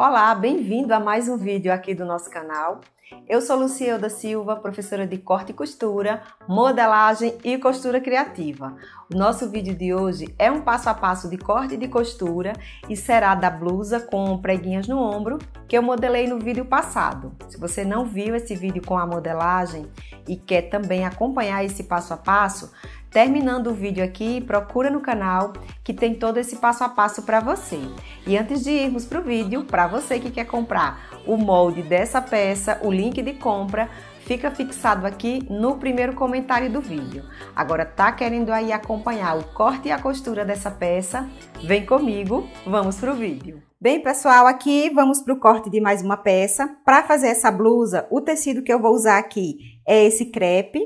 Olá, bem-vindo a mais um vídeo aqui do nosso canal. Eu sou da Silva, professora de corte e costura, modelagem e costura criativa. O nosso vídeo de hoje é um passo a passo de corte e de costura e será da blusa com preguinhas no ombro que eu modelei no vídeo passado. Se você não viu esse vídeo com a modelagem e quer também acompanhar esse passo a passo, Terminando o vídeo aqui, procura no canal que tem todo esse passo a passo para você. E antes de irmos para o vídeo, para você que quer comprar o molde dessa peça, o link de compra fica fixado aqui no primeiro comentário do vídeo. Agora tá querendo aí acompanhar o corte e a costura dessa peça? Vem comigo, vamos para o vídeo. Bem, pessoal, aqui vamos para o corte de mais uma peça. Para fazer essa blusa, o tecido que eu vou usar aqui é esse crepe,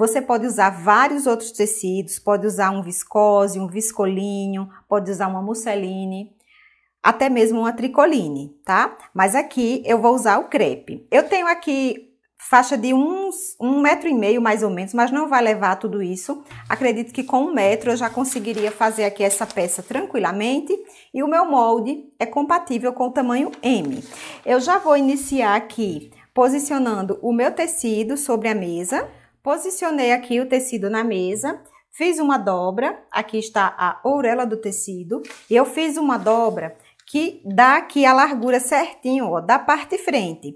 você pode usar vários outros tecidos, pode usar um viscose, um viscolinho, pode usar uma musseline, até mesmo uma tricoline, tá? Mas aqui eu vou usar o crepe. Eu tenho aqui faixa de uns um metro e meio mais ou menos, mas não vai levar tudo isso. Acredito que com um metro eu já conseguiria fazer aqui essa peça tranquilamente e o meu molde é compatível com o tamanho M. Eu já vou iniciar aqui posicionando o meu tecido sobre a mesa. Posicionei aqui o tecido na mesa, fiz uma dobra, aqui está a orelha do tecido, e eu fiz uma dobra que dá aqui a largura certinho, ó, da parte frente.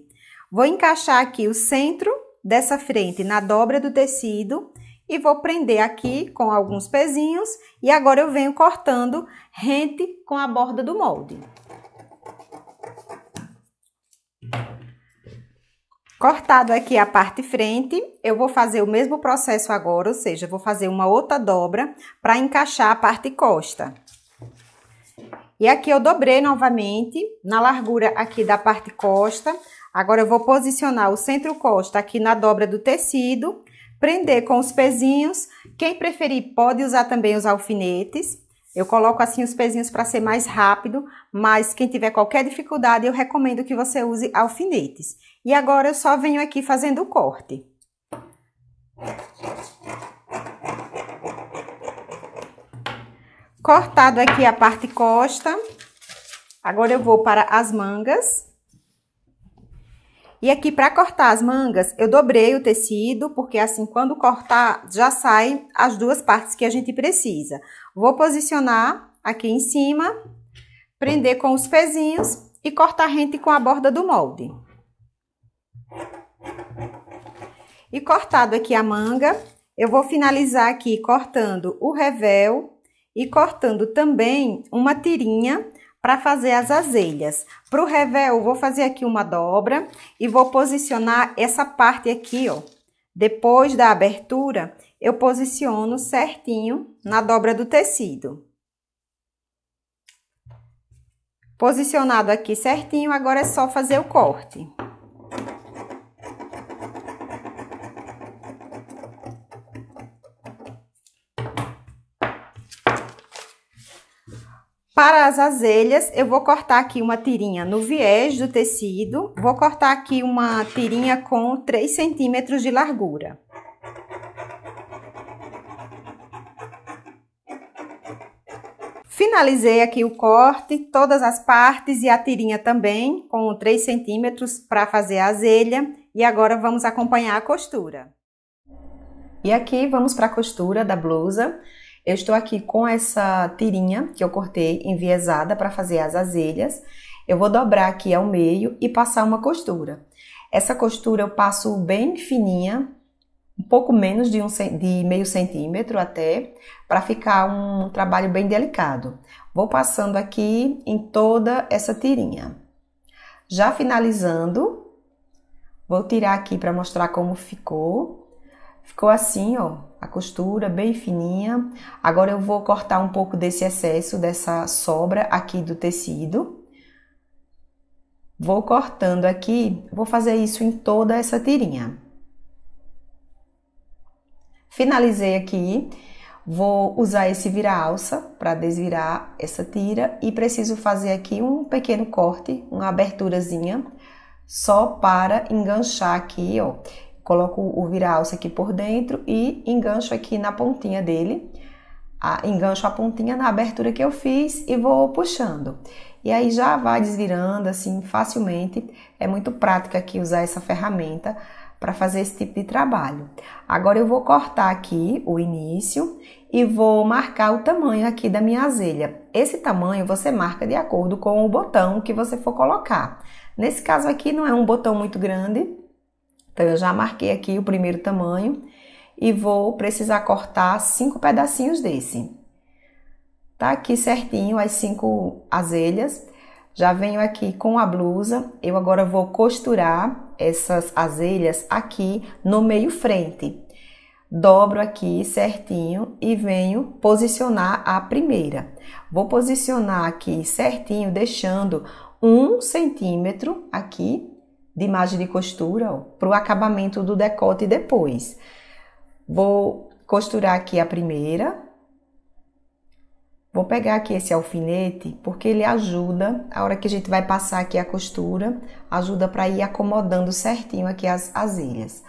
Vou encaixar aqui o centro dessa frente na dobra do tecido e vou prender aqui com alguns pezinhos e agora eu venho cortando rente com a borda do molde. Cortado aqui a parte frente, eu vou fazer o mesmo processo agora, ou seja, vou fazer uma outra dobra para encaixar a parte costa. E aqui eu dobrei novamente na largura aqui da parte costa. Agora eu vou posicionar o centro costa aqui na dobra do tecido, prender com os pezinhos. Quem preferir pode usar também os alfinetes. Eu coloco assim os pezinhos para ser mais rápido, mas quem tiver qualquer dificuldade, eu recomendo que você use alfinetes. E agora eu só venho aqui fazendo o corte. Cortado aqui a parte costa. Agora eu vou para as mangas. E aqui para cortar as mangas, eu dobrei o tecido, porque assim quando cortar já sai as duas partes que a gente precisa. Vou posicionar aqui em cima, prender com os pezinhos e cortar rente com a borda do molde. E cortado aqui a manga, eu vou finalizar aqui cortando o revel e cortando também uma tirinha para fazer as azelhas. Para o revel, eu vou fazer aqui uma dobra e vou posicionar essa parte aqui, ó. Depois da abertura, eu posiciono certinho na dobra do tecido. Posicionado aqui certinho, agora é só fazer o corte. Para as azelhas, eu vou cortar aqui uma tirinha no viés do tecido. Vou cortar aqui uma tirinha com 3 centímetros de largura. Finalizei aqui o corte, todas as partes e a tirinha também, com 3 centímetros para fazer a azelha. E agora vamos acompanhar a costura. E aqui vamos para a costura da blusa. Eu estou aqui com essa tirinha que eu cortei enviesada para fazer as azelhas. Eu vou dobrar aqui ao meio e passar uma costura. Essa costura eu passo bem fininha, um pouco menos de, um, de meio centímetro até, para ficar um trabalho bem delicado. Vou passando aqui em toda essa tirinha. Já finalizando, vou tirar aqui para mostrar como ficou. Ficou assim, ó, a costura bem fininha. Agora eu vou cortar um pouco desse excesso, dessa sobra aqui do tecido. Vou cortando aqui, vou fazer isso em toda essa tirinha. Finalizei aqui, vou usar esse vira-alça para desvirar essa tira e preciso fazer aqui um pequeno corte, uma aberturazinha, só para enganchar aqui, ó, coloco o vira-alça aqui por dentro e engancho aqui na pontinha dele, a, engancho a pontinha na abertura que eu fiz e vou puxando. E aí já vai desvirando assim facilmente, é muito prática aqui usar essa ferramenta para fazer esse tipo de trabalho. Agora eu vou cortar aqui o início e vou marcar o tamanho aqui da minha azelha. Esse tamanho você marca de acordo com o botão que você for colocar. Nesse caso aqui não é um botão muito grande, então eu já marquei aqui o primeiro tamanho e vou precisar cortar cinco pedacinhos desse. Tá aqui certinho as cinco azelhas. Já venho aqui com a blusa, eu agora vou costurar essas azelhas aqui no meio frente. Dobro aqui certinho e venho posicionar a primeira. Vou posicionar aqui certinho, deixando um centímetro aqui de imagem de costura para o acabamento do decote depois. Vou costurar aqui a primeira. Vou pegar aqui esse alfinete porque ele ajuda, a hora que a gente vai passar aqui a costura, ajuda para ir acomodando certinho aqui as, as ilhas.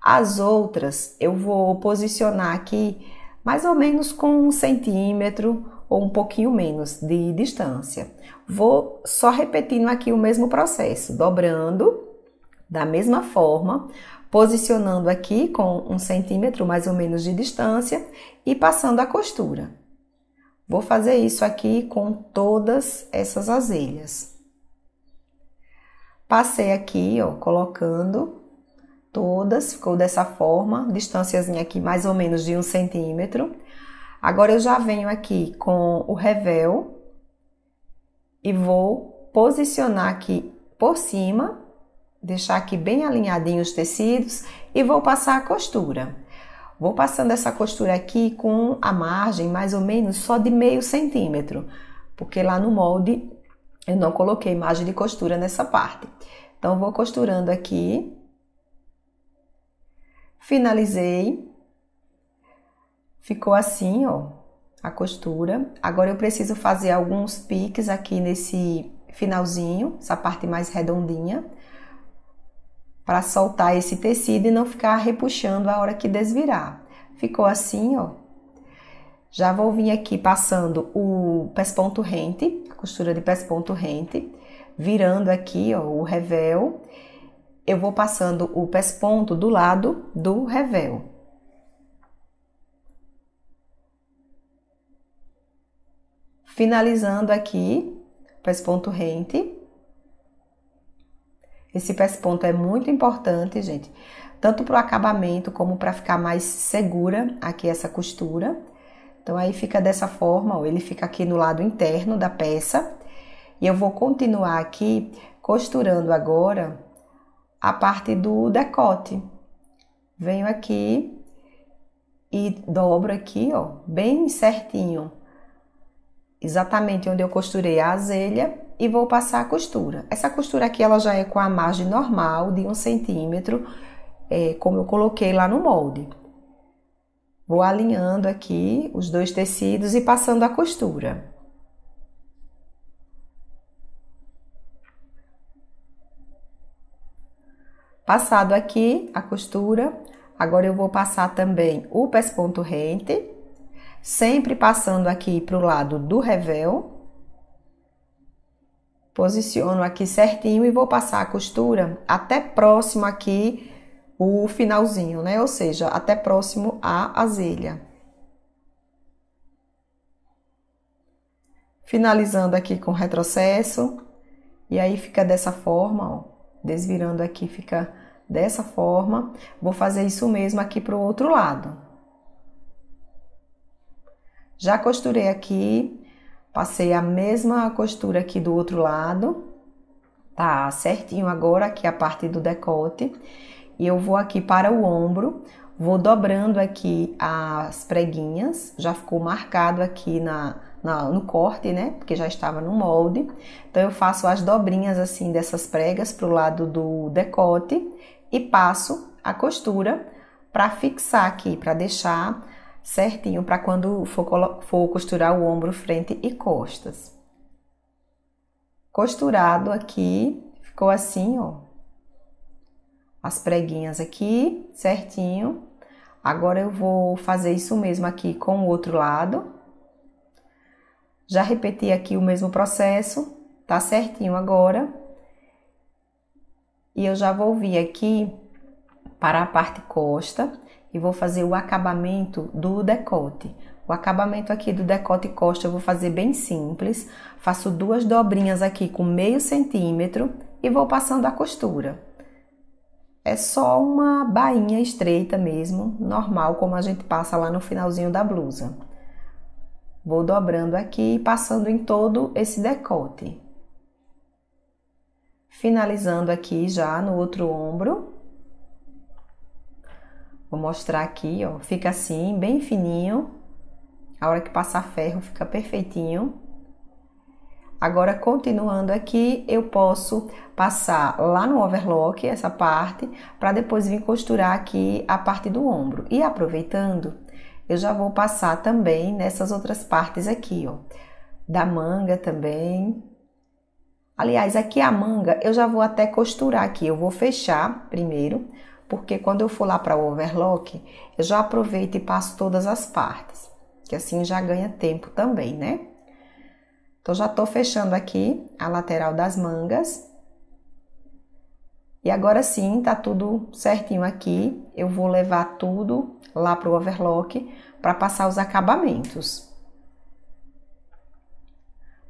As outras eu vou posicionar aqui mais ou menos com um centímetro ou um pouquinho menos de distância. Vou só repetindo aqui o mesmo processo, dobrando da mesma forma, posicionando aqui com um centímetro mais ou menos de distância e passando a costura. Vou fazer isso aqui com todas essas azelhas. Passei aqui, ó, colocando todas, ficou dessa forma, distânciazinha aqui mais ou menos de um centímetro. Agora eu já venho aqui com o revel, e vou posicionar aqui por cima, deixar aqui bem alinhadinho os tecidos e vou passar a costura. Vou passando essa costura aqui com a margem mais ou menos só de meio centímetro, porque lá no molde eu não coloquei margem de costura nessa parte. Então, vou costurando aqui. Finalizei. Ficou assim, ó a costura. Agora eu preciso fazer alguns piques aqui nesse finalzinho, essa parte mais redondinha, para soltar esse tecido e não ficar repuxando a hora que desvirar. Ficou assim, ó. Já vou vir aqui passando o pés ponto rente, a costura de pés ponto rente, virando aqui, ó, o revel. Eu vou passando o pés ponto do lado do revel. Finalizando aqui, pés ponto rente. Esse pés ponto é muito importante, gente, tanto para o acabamento como para ficar mais segura aqui essa costura. Então aí fica dessa forma, ó, ele fica aqui no lado interno da peça. E eu vou continuar aqui costurando agora a parte do decote. Venho aqui e dobro aqui, ó, bem certinho exatamente onde eu costurei a azelha e vou passar a costura. Essa costura aqui ela já é com a margem normal de um centímetro, é, como eu coloquei lá no molde. Vou alinhando aqui os dois tecidos e passando a costura. Passado aqui a costura, agora eu vou passar também o pés ponto rente sempre passando aqui para o lado do revel. Posiciono aqui certinho e vou passar a costura até próximo aqui o finalzinho, né? Ou seja, até próximo à azelha. Finalizando aqui com retrocesso. E aí fica dessa forma, ó. Desvirando aqui fica dessa forma. Vou fazer isso mesmo aqui para o outro lado. Já costurei aqui, passei a mesma costura aqui do outro lado, tá certinho agora aqui a parte do decote. E eu vou aqui para o ombro, vou dobrando aqui as preguinhas, já ficou marcado aqui na, na, no corte, né? Porque já estava no molde. Então eu faço as dobrinhas assim dessas pregas para o lado do decote e passo a costura para fixar aqui, para deixar certinho para quando for, costurar o ombro, frente e costas. Costurado aqui, ficou assim, ó. As preguinhas aqui, certinho. Agora eu vou fazer isso mesmo aqui com o outro lado. Já repeti aqui o mesmo processo, tá certinho agora. E eu já vou vir aqui para a parte costa e vou fazer o acabamento do decote. O acabamento aqui do decote costa eu vou fazer bem simples. Faço duas dobrinhas aqui com meio centímetro e vou passando a costura. É só uma bainha estreita mesmo, normal, como a gente passa lá no finalzinho da blusa. Vou dobrando aqui e passando em todo esse decote. Finalizando aqui já no outro ombro. Vou mostrar aqui, ó. Fica assim, bem fininho. A hora que passar ferro fica perfeitinho. Agora, continuando aqui, eu posso passar lá no overlock essa parte, para depois vir costurar aqui a parte do ombro. E aproveitando, eu já vou passar também nessas outras partes aqui, ó. Da manga também. Aliás, aqui a manga eu já vou até costurar aqui, eu vou fechar primeiro porque quando eu for lá para o overlock, eu já aproveito e passo todas as partes, que assim já ganha tempo também, né? Então já tô fechando aqui a lateral das mangas. E agora sim, tá tudo certinho aqui. Eu vou levar tudo lá para o overlock para passar os acabamentos.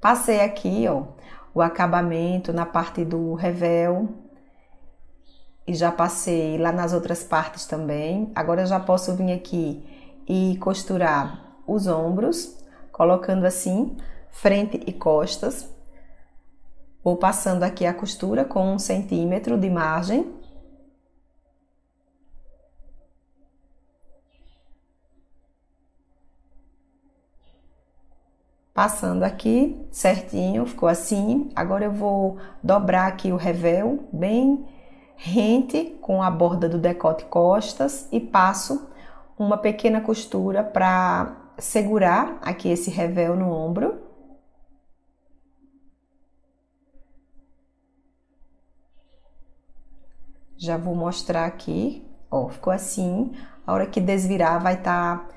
Passei aqui, ó, o acabamento na parte do revel, e já passei lá nas outras partes também. Agora eu já posso vir aqui e costurar os ombros, colocando assim, frente e costas. Vou passando aqui a costura com um centímetro de margem. Passando aqui certinho, ficou assim. Agora eu vou dobrar aqui o revel bem rente com a borda do decote costas e passo uma pequena costura para segurar aqui esse revel no ombro. Já vou mostrar aqui, ó, ficou assim. A hora que desvirar vai estar tá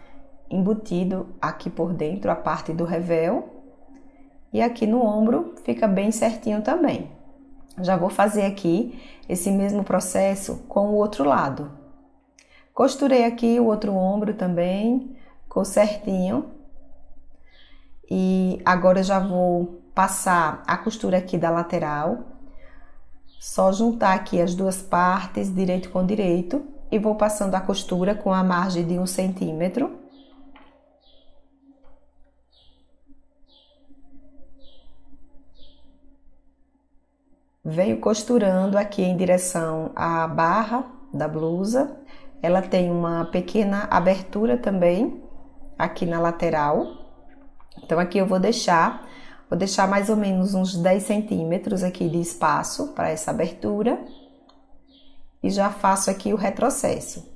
embutido aqui por dentro a parte do revel. E aqui no ombro fica bem certinho também. Já vou fazer aqui esse mesmo processo com o outro lado. Costurei aqui o outro ombro também, ficou certinho. E agora eu já vou passar a costura aqui da lateral. Só juntar aqui as duas partes, direito com direito, e vou passando a costura com a margem de um centímetro Venho costurando aqui em direção à barra da blusa. Ela tem uma pequena abertura também aqui na lateral. Então aqui eu vou deixar, vou deixar mais ou menos uns 10 centímetros aqui de espaço para essa abertura. E já faço aqui o retrocesso.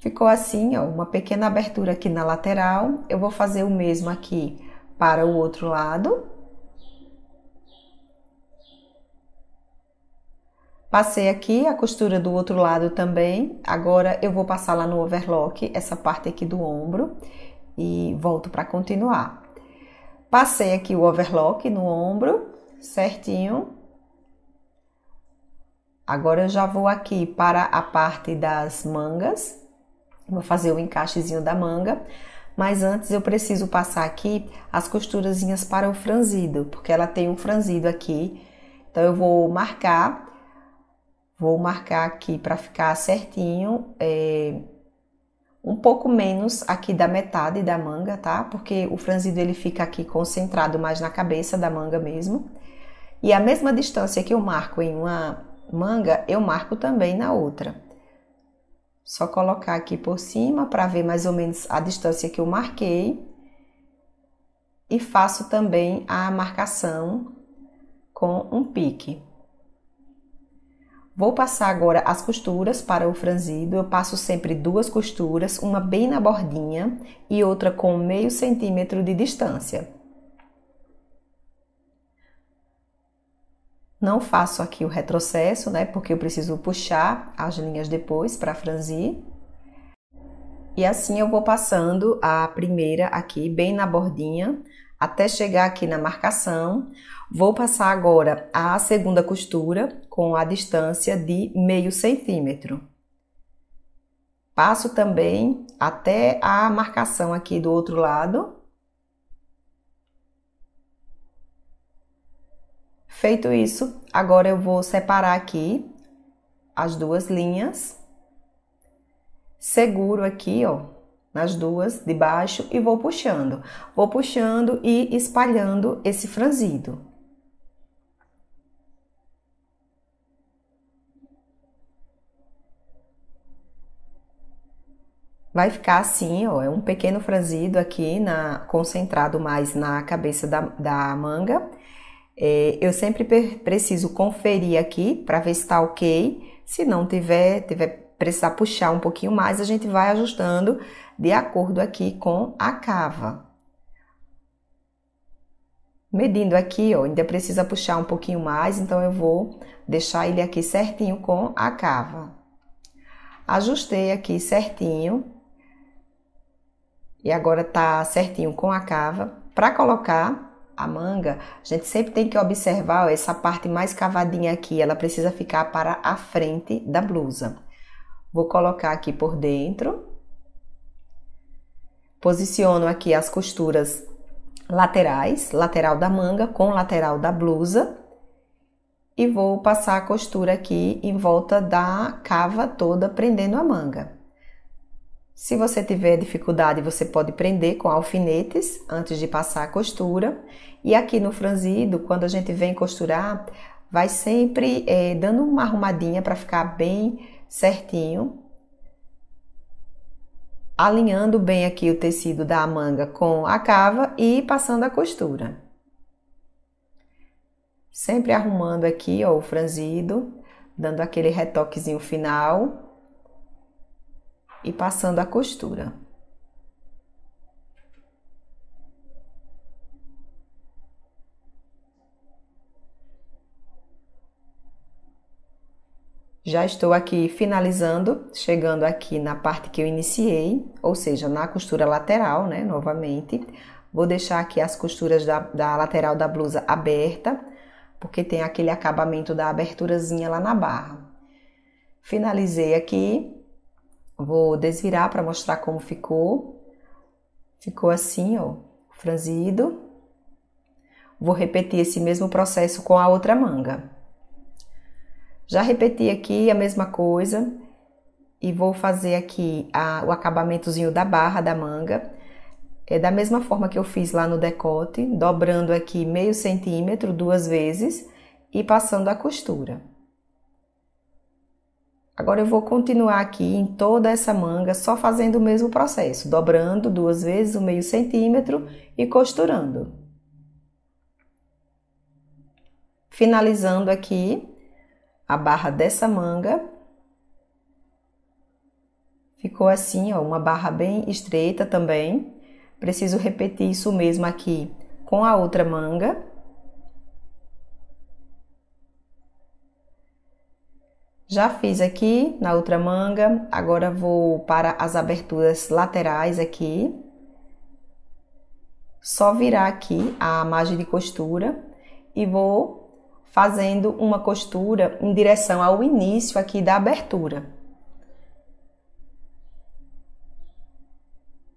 Ficou assim, ó, uma pequena abertura aqui na lateral. Eu vou fazer o mesmo aqui para o outro lado. Passei aqui a costura do outro lado também. Agora eu vou passar lá no overlock, essa parte aqui do ombro, e volto para continuar. Passei aqui o overlock no ombro, certinho. Agora eu já vou aqui para a parte das mangas. Vou fazer o encaixezinho da manga. Mas antes eu preciso passar aqui as costurazinhas para o franzido, porque ela tem um franzido aqui. Então eu vou marcar, vou marcar aqui para ficar certinho, é, um pouco menos aqui da metade da manga, tá? Porque o franzido ele fica aqui concentrado mais na cabeça da manga mesmo. E a mesma distância que eu marco em uma manga, eu marco também na outra. Só colocar aqui por cima para ver mais ou menos a distância que eu marquei. E faço também a marcação com um pique. Vou passar agora as costuras para o franzido. Eu passo sempre duas costuras, uma bem na bordinha e outra com meio centímetro de distância. Não faço aqui o retrocesso, né? Porque eu preciso puxar as linhas depois para franzir. E assim eu vou passando a primeira aqui bem na bordinha até chegar aqui na marcação. Vou passar agora a segunda costura com a distância de meio centímetro. Passo também até a marcação aqui do outro lado Feito isso, agora eu vou separar aqui as duas linhas. Seguro aqui, ó, nas duas de baixo e vou puxando. Vou puxando e espalhando esse franzido. Vai ficar assim, ó, é um pequeno franzido aqui, na, concentrado mais na cabeça da, da manga. É, eu sempre preciso conferir aqui para ver se está ok. Se não tiver, tiver precisar puxar um pouquinho mais, a gente vai ajustando de acordo aqui com a cava. Medindo aqui, ó, ainda precisa puxar um pouquinho mais, então eu vou deixar ele aqui certinho com a cava. Ajustei aqui certinho. E agora tá certinho com a cava. Para colocar, a manga, a gente sempre tem que observar ó, essa parte mais cavadinha aqui, ela precisa ficar para a frente da blusa. Vou colocar aqui por dentro. Posiciono aqui as costuras laterais, lateral da manga com lateral da blusa. E vou passar a costura aqui em volta da cava toda prendendo a manga. Se você tiver dificuldade, você pode prender com alfinetes antes de passar a costura. E aqui no franzido, quando a gente vem costurar, vai sempre é, dando uma arrumadinha para ficar bem certinho. Alinhando bem aqui o tecido da manga com a cava e passando a costura. Sempre arrumando aqui ó, o franzido, dando aquele retoquezinho final e passando a costura. Já estou aqui finalizando, chegando aqui na parte que eu iniciei, ou seja, na costura lateral, né, novamente. Vou deixar aqui as costuras da, da lateral da blusa aberta, porque tem aquele acabamento da aberturazinha lá na barra. Finalizei aqui, Vou desvirar para mostrar como ficou. Ficou assim, ó, franzido. Vou repetir esse mesmo processo com a outra manga. Já repeti aqui a mesma coisa e vou fazer aqui a, o acabamentozinho da barra da manga. É da mesma forma que eu fiz lá no decote, dobrando aqui meio centímetro duas vezes e passando a costura. Agora eu vou continuar aqui em toda essa manga, só fazendo o mesmo processo, dobrando duas vezes o meio centímetro e costurando. Finalizando aqui a barra dessa manga. Ficou assim, ó, uma barra bem estreita também. Preciso repetir isso mesmo aqui com a outra manga. Já fiz aqui na outra manga, agora vou para as aberturas laterais aqui. Só virar aqui a margem de costura e vou fazendo uma costura em direção ao início aqui da abertura.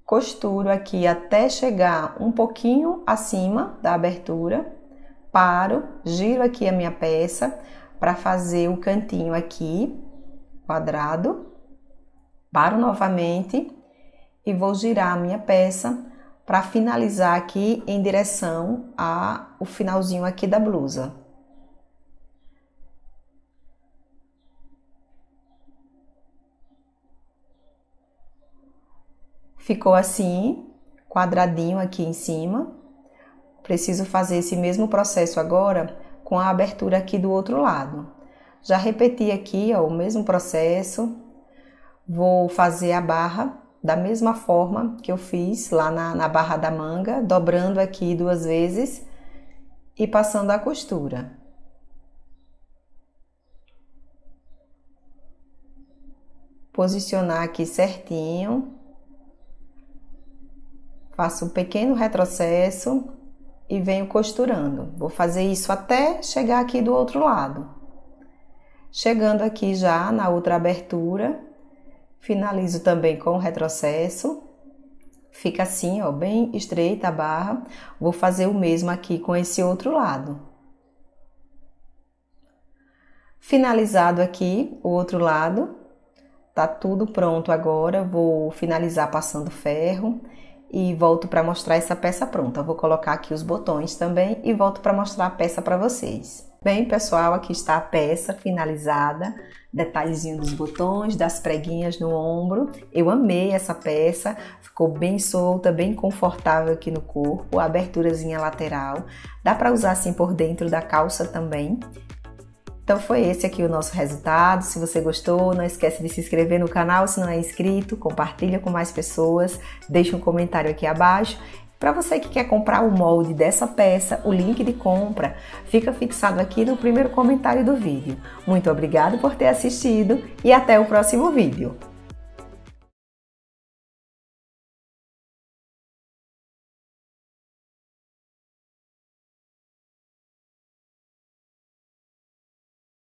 Costuro aqui até chegar um pouquinho acima da abertura, paro, giro aqui a minha peça, para fazer o cantinho aqui, quadrado, paro novamente e vou girar a minha peça para finalizar aqui em direção ao finalzinho aqui da blusa. Ficou assim, quadradinho aqui em cima. Preciso fazer esse mesmo processo agora com a abertura aqui do outro lado. Já repeti aqui ó, o mesmo processo, vou fazer a barra da mesma forma que eu fiz lá na, na barra da manga, dobrando aqui duas vezes e passando a costura. Posicionar aqui certinho, faço um pequeno retrocesso e venho costurando. Vou fazer isso até chegar aqui do outro lado. Chegando aqui já na outra abertura, finalizo também com retrocesso. Fica assim, ó, bem estreita a barra. Vou fazer o mesmo aqui com esse outro lado. Finalizado aqui o outro lado, tá tudo pronto agora. Vou finalizar passando ferro e volto para mostrar essa peça pronta. Vou colocar aqui os botões também e volto para mostrar a peça para vocês. Bem, pessoal, aqui está a peça finalizada, detalhezinho dos botões, das preguinhas no ombro. Eu amei essa peça, ficou bem solta, bem confortável aqui no corpo, aberturazinha lateral. Dá para usar assim por dentro da calça também. Então foi esse aqui o nosso resultado. Se você gostou, não esquece de se inscrever no canal se não é inscrito, compartilha com mais pessoas, deixa um comentário aqui abaixo. Para você que quer comprar o molde dessa peça, o link de compra fica fixado aqui no primeiro comentário do vídeo. Muito obrigado por ter assistido e até o próximo vídeo.